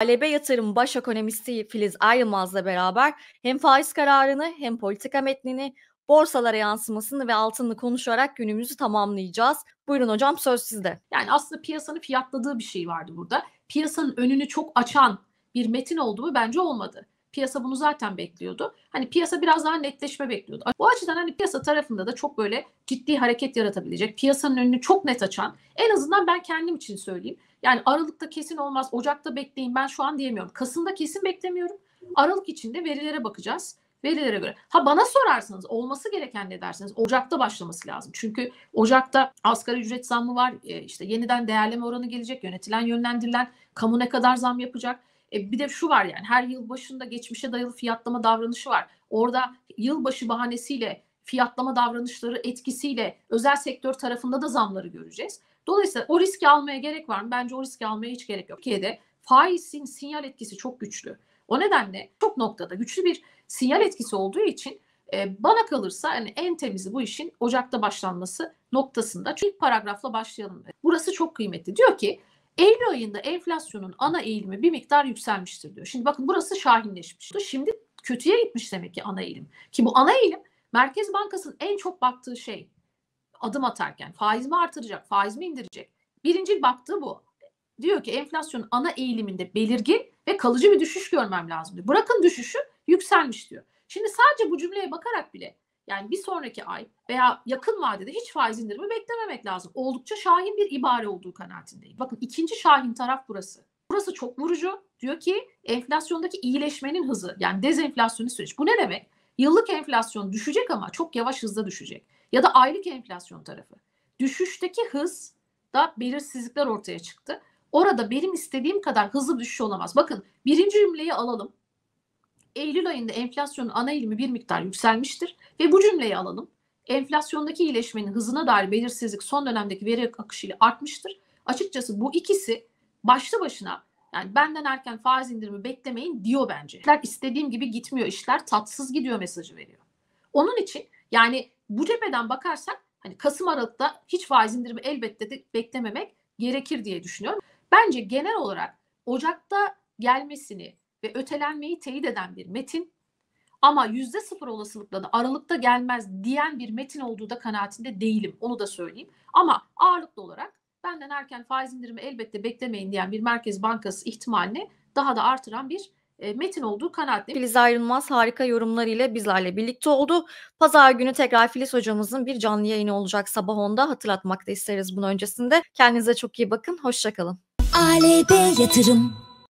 Alebe Yatırım Baş Ekonomisti Filiz Ayılmazla beraber hem faiz kararını hem politika metnini borsalara yansımasını ve altını konuşarak günümüzü tamamlayacağız. Buyurun hocam söz sizde. Yani aslında piyasanın fiyatladığı bir şey vardı burada. Piyasanın önünü çok açan bir metin oldu mu bence olmadı. Piyasa bunu zaten bekliyordu. Hani piyasa biraz daha netleşme bekliyordu. Bu açıdan hani piyasa tarafında da çok böyle ciddi hareket yaratabilecek, piyasanın önünü çok net açan, en azından ben kendim için söyleyeyim. Yani Aralık'ta kesin olmaz, Ocak'ta bekleyin ben şu an diyemiyorum. Kasım'da kesin beklemiyorum. Aralık içinde verilere bakacağız. Verilere göre. Ha bana sorarsanız olması gereken ne dersiniz? Ocak'ta başlaması lazım. Çünkü Ocak'ta asgari ücret zammı var. E, işte yeniden değerleme oranı gelecek. Yönetilen yönlendirilen kamu ne kadar zam yapacak? E, bir de şu var yani her yıl başında geçmişe dayalı fiyatlama davranışı var. Orada yılbaşı bahanesiyle fiyatlama davranışları etkisiyle özel sektör tarafında da zamları göreceğiz. Dolayısıyla o riski almaya gerek var mı? Bence o riski almaya hiç gerek yok. Türkiye'de faizin sinyal etkisi çok güçlü. O nedenle çok noktada güçlü bir sinyal etkisi olduğu için e, bana kalırsa yani en temizi bu işin Ocak'ta başlanması noktasında. Çünkü ilk paragrafla başlayalım. Burası çok kıymetli. Diyor ki Eylül ayında enflasyonun ana eğilimi bir miktar yükselmiştir diyor. Şimdi bakın burası şahinleşmiş. Şimdi kötüye gitmiş demek ki ana eğilim. Ki bu ana eğilim Merkez Bankası'nın en çok baktığı şey adım atarken faiz mi artıracak, faiz mi indirecek? Birinci baktığı bu. Diyor ki enflasyonun ana eğiliminde belirgin ve kalıcı bir düşüş görmem lazım diyor. Bırakın düşüşü yükselmiş diyor. Şimdi sadece bu cümleye bakarak bile yani bir sonraki ay veya yakın vadede hiç faiz indirimi beklememek lazım. Oldukça şahin bir ibare olduğu kanaatindeyim. Bakın ikinci şahin taraf burası. Burası çok vurucu. Diyor ki enflasyondaki iyileşmenin hızı yani dezenflasyonu süreç. Bu ne demek? Yıllık enflasyon düşecek ama çok yavaş hızda düşecek. Ya da aylık enflasyon tarafı. Düşüşteki hız da belirsizlikler ortaya çıktı. Orada benim istediğim kadar hızlı düşüş olamaz. Bakın birinci cümleyi alalım. Eylül ayında enflasyonun ana ilmi bir miktar yükselmiştir ve bu cümleyi alalım. Enflasyondaki iyileşmenin hızına dair belirsizlik son dönemdeki veri akışıyla artmıştır. Açıkçası bu ikisi başlı başına yani benden erken faiz indirimi beklemeyin diyor bence. İşler istediğim gibi gitmiyor işler tatsız gidiyor mesajı veriyor. Onun için yani bu cepheden bakarsak hani Kasım Aralık'ta hiç faiz indirimi elbette de beklememek gerekir diye düşünüyorum. Bence genel olarak Ocak'ta gelmesini ve ötelenmeyi teyit eden bir metin ama yüzde sıfır olasılıkla da Aralık'ta gelmez diyen bir metin olduğu da kanaatinde değilim. Onu da söyleyeyim. Ama ağırlıklı olarak benden erken faiz indirimi elbette beklemeyin diyen bir Merkez Bankası ihtimalini daha da artıran bir e, metin olduğu kanaatliyim. Filiz Ayrılmaz harika yorumlarıyla bizlerle birlikte oldu. Pazar günü tekrar Filiz hocamızın bir canlı yayını olacak sabah 10'da hatırlatmak da isteriz bunun öncesinde. Kendinize çok iyi bakın, hoşçakalın. Alebe yatırım